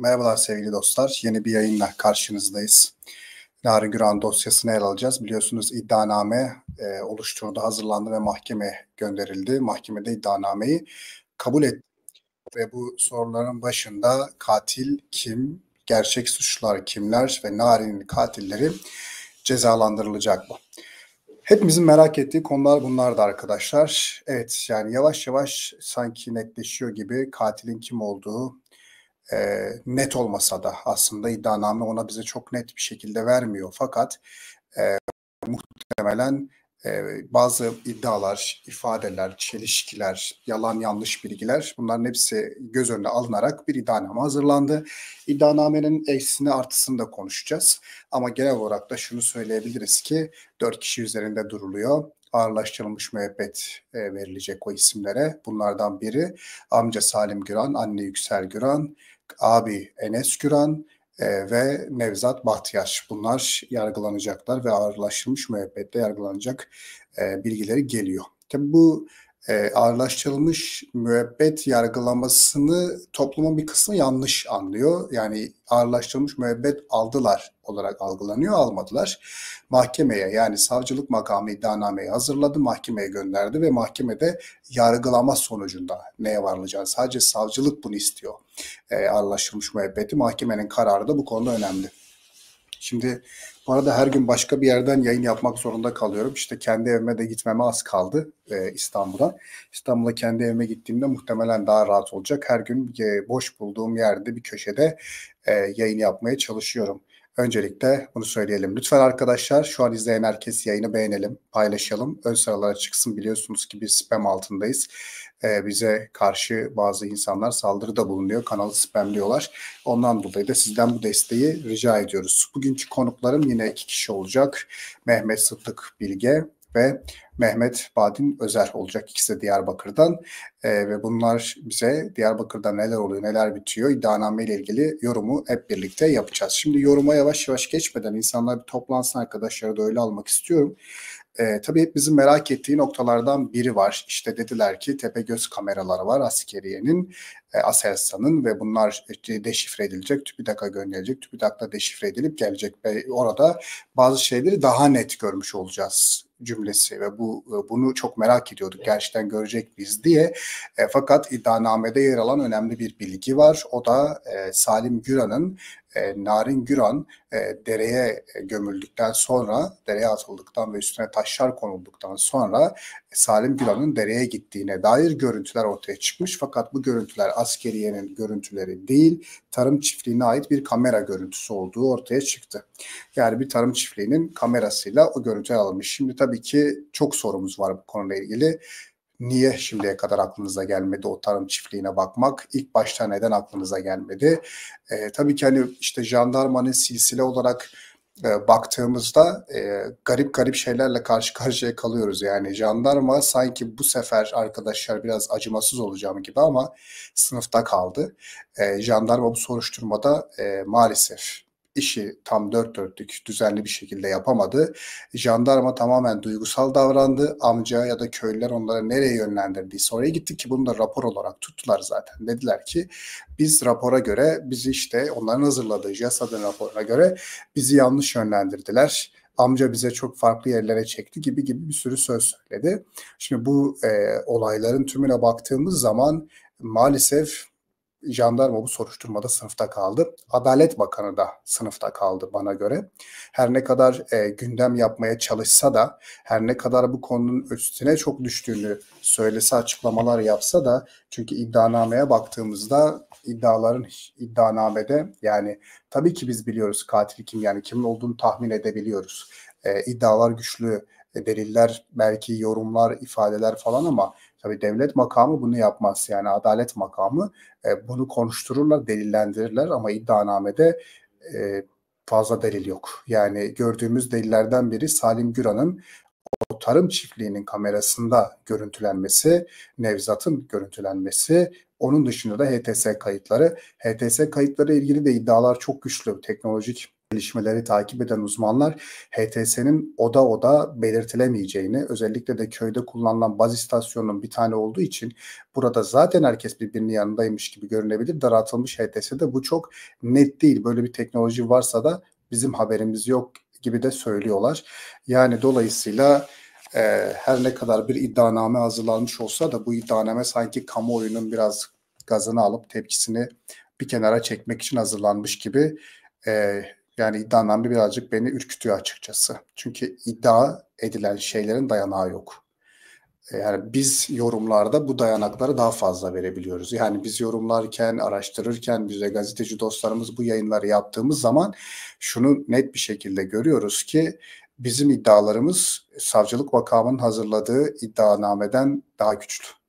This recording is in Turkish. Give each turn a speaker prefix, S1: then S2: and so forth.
S1: Merhabalar sevgili dostlar. Yeni bir yayınla karşınızdayız. Narin Güran dosyasını ele alacağız. Biliyorsunuz iddianame e, oluşturuldu, hazırlandı ve mahkeme gönderildi. Mahkemede iddianameyi kabul etti. Ve bu soruların başında katil kim, gerçek suçlular kimler ve Narin'in katilleri cezalandırılacak mı? Hepimizin merak ettiği konular bunlardı arkadaşlar. Evet yani yavaş yavaş sanki netleşiyor gibi katilin kim olduğu, e, net olmasa da aslında iddianame ona bize çok net bir şekilde vermiyor. Fakat e, muhtemelen e, bazı iddialar, ifadeler, çelişkiler, yalan yanlış bilgiler bunların hepsi göz önüne alınarak bir iddianame hazırlandı. İddianamenin eksini artısını da konuşacağız. Ama genel olarak da şunu söyleyebiliriz ki 4 kişi üzerinde duruluyor ağırlaştırılmış müebbet e, verilecek o isimlere. Bunlardan biri amca Salim Güran, anne Yüksel Güran, abi Enes Güran e, ve Nevzat Bahtiyar. Bunlar yargılanacaklar ve ağırlaştırılmış müebbette yargılanacak e, bilgileri geliyor. Tabi bu e, ağırlaştırılmış müebbet yargılamasını toplumun bir kısmı yanlış anlıyor. Yani ağırlaştırılmış müebbet aldılar olarak algılanıyor, almadılar. Mahkemeye yani savcılık makamı iddianameyi hazırladı, mahkemeye gönderdi ve mahkemede yargılama sonucunda neye varılacağı sadece savcılık bunu istiyor. E, ağırlaştırılmış müebbeti mahkemenin kararı da bu konuda önemli. Şimdi arada her gün başka bir yerden yayın yapmak zorunda kalıyorum. İşte kendi evime de gitmeme az kaldı e, İstanbul'a. İstanbul'a kendi evime gittiğimde muhtemelen daha rahat olacak. Her gün e, boş bulduğum yerde bir köşede e, yayın yapmaya çalışıyorum. Öncelikle bunu söyleyelim. Lütfen arkadaşlar şu an izleyen herkes yayını beğenelim, paylaşalım. Ön sıralara çıksın biliyorsunuz ki bir spam altındayız e, bize karşı bazı insanlar saldırıda bulunuyor, kanalı spamlıyorlar Ondan dolayı da sizden bu desteği rica ediyoruz. Bugünkü konuklarım yine iki kişi olacak. Mehmet Sıddık Bilge ve Mehmet Badin Özer olacak. ikisi de Diyarbakır'dan e, ve bunlar bize Diyarbakır'da neler oluyor, neler bitiyor iddianame ile ilgili yorumu hep birlikte yapacağız. Şimdi yoruma yavaş yavaş geçmeden insanlar bir toplansın arkadaşları da öyle almak istiyorum. E, tabii hep bizim merak ettiği noktalardan biri var. İşte dediler ki Tepegöz kameraları var askeriyenin. E, Aselsan'ın ve bunlar e, deşifre edilecek, TÜBİTAK'a gönderilecek, TÜBİTAK'ta deşifre edilip gelecek ve orada bazı şeyleri daha net görmüş olacağız cümlesi ve bu e, bunu çok merak ediyorduk gerçekten görecek biz diye. E, fakat iddianamede yer alan önemli bir bilgi var. O da e, Salim Güran'ın e, Narin Güran e, dereye gömüldükten sonra, dereye atıldıktan ve üstüne taşlar konulduktan sonra Salim Güran'ın dereye gittiğine dair görüntüler ortaya çıkmış. Fakat bu görüntüler askeriyenin görüntüleri değil, tarım çiftliğine ait bir kamera görüntüsü olduğu ortaya çıktı. Yani bir tarım çiftliğinin kamerasıyla o görüntü alınmış. Şimdi tabii ki çok sorumuz var bu konuyla ilgili. Niye şimdiye kadar aklınıza gelmedi o tarım çiftliğine bakmak? İlk başta neden aklınıza gelmedi? Ee, tabii ki hani işte jandarmanın silsile olarak e, baktığımızda e, garip garip şeylerle karşı karşıya kalıyoruz. Yani jandarma sanki bu sefer arkadaşlar biraz acımasız olacağım gibi ama sınıfta kaldı. E, jandarma bu soruşturmada e, maalesef işi tam dört dörtlük düzenli bir şekilde yapamadı. Jandarma tamamen duygusal davrandı. Amca ya da köylüler onları nereye yönlendirdi. Sonra gitti ki bunu da rapor olarak tuttular zaten. Dediler ki biz rapora göre biz işte onların hazırladığı JASAD'ın raporuna göre bizi yanlış yönlendirdiler amca bize çok farklı yerlere çekti gibi gibi bir sürü söz söyledi. Şimdi bu e, olayların tümüne baktığımız zaman maalesef jandarma bu soruşturmada sınıfta kaldı. Adalet Bakanı da sınıfta kaldı bana göre. Her ne kadar e, gündem yapmaya çalışsa da, her ne kadar bu konunun üstüne çok düştüğünü söylese, açıklamalar yapsa da çünkü iddianameye baktığımızda iddiaların iddianamede yani tabii ki biz biliyoruz katil kim yani kimin olduğunu tahmin edebiliyoruz. E, iddialar güçlü, e, deliller, belki yorumlar, ifadeler falan ama Tabii devlet makamı bunu yapmaz yani adalet makamı e, bunu konuştururlar, delillendirirler ama iddianamede e, fazla delil yok. Yani gördüğümüz delillerden biri Salim Güran'ın o tarım çiftliğinin kamerasında görüntülenmesi, Nevzat'ın görüntülenmesi, onun dışında da HTS kayıtları. HTS kayıtları ilgili de iddialar çok güçlü. Teknolojik gelişmeleri takip eden uzmanlar HTS'nin oda oda belirtilemeyeceğini, özellikle de köyde kullanılan baz istasyonunun bir tane olduğu için burada zaten herkes birbirinin yanındaymış gibi görünebilir. Daraltılmış HTS'de bu çok net değil. Böyle bir teknoloji varsa da bizim haberimiz yok gibi de söylüyorlar. Yani dolayısıyla e, her ne kadar bir iddianame hazırlanmış olsa da bu iddianame sanki kamuoyunun biraz gazını alıp tepkisini bir kenara çekmek için hazırlanmış gibi e, yani iddianame birazcık beni ürkütüyor açıkçası. Çünkü iddia edilen şeylerin dayanağı yok. E, yani biz yorumlarda bu dayanakları daha fazla verebiliyoruz. Yani biz yorumlarken, araştırırken, biz de gazeteci dostlarımız bu yayınları yaptığımız zaman şunu net bir şekilde görüyoruz ki bizim iddialarımız savcılık vakamının hazırladığı iddianameden daha güçlü.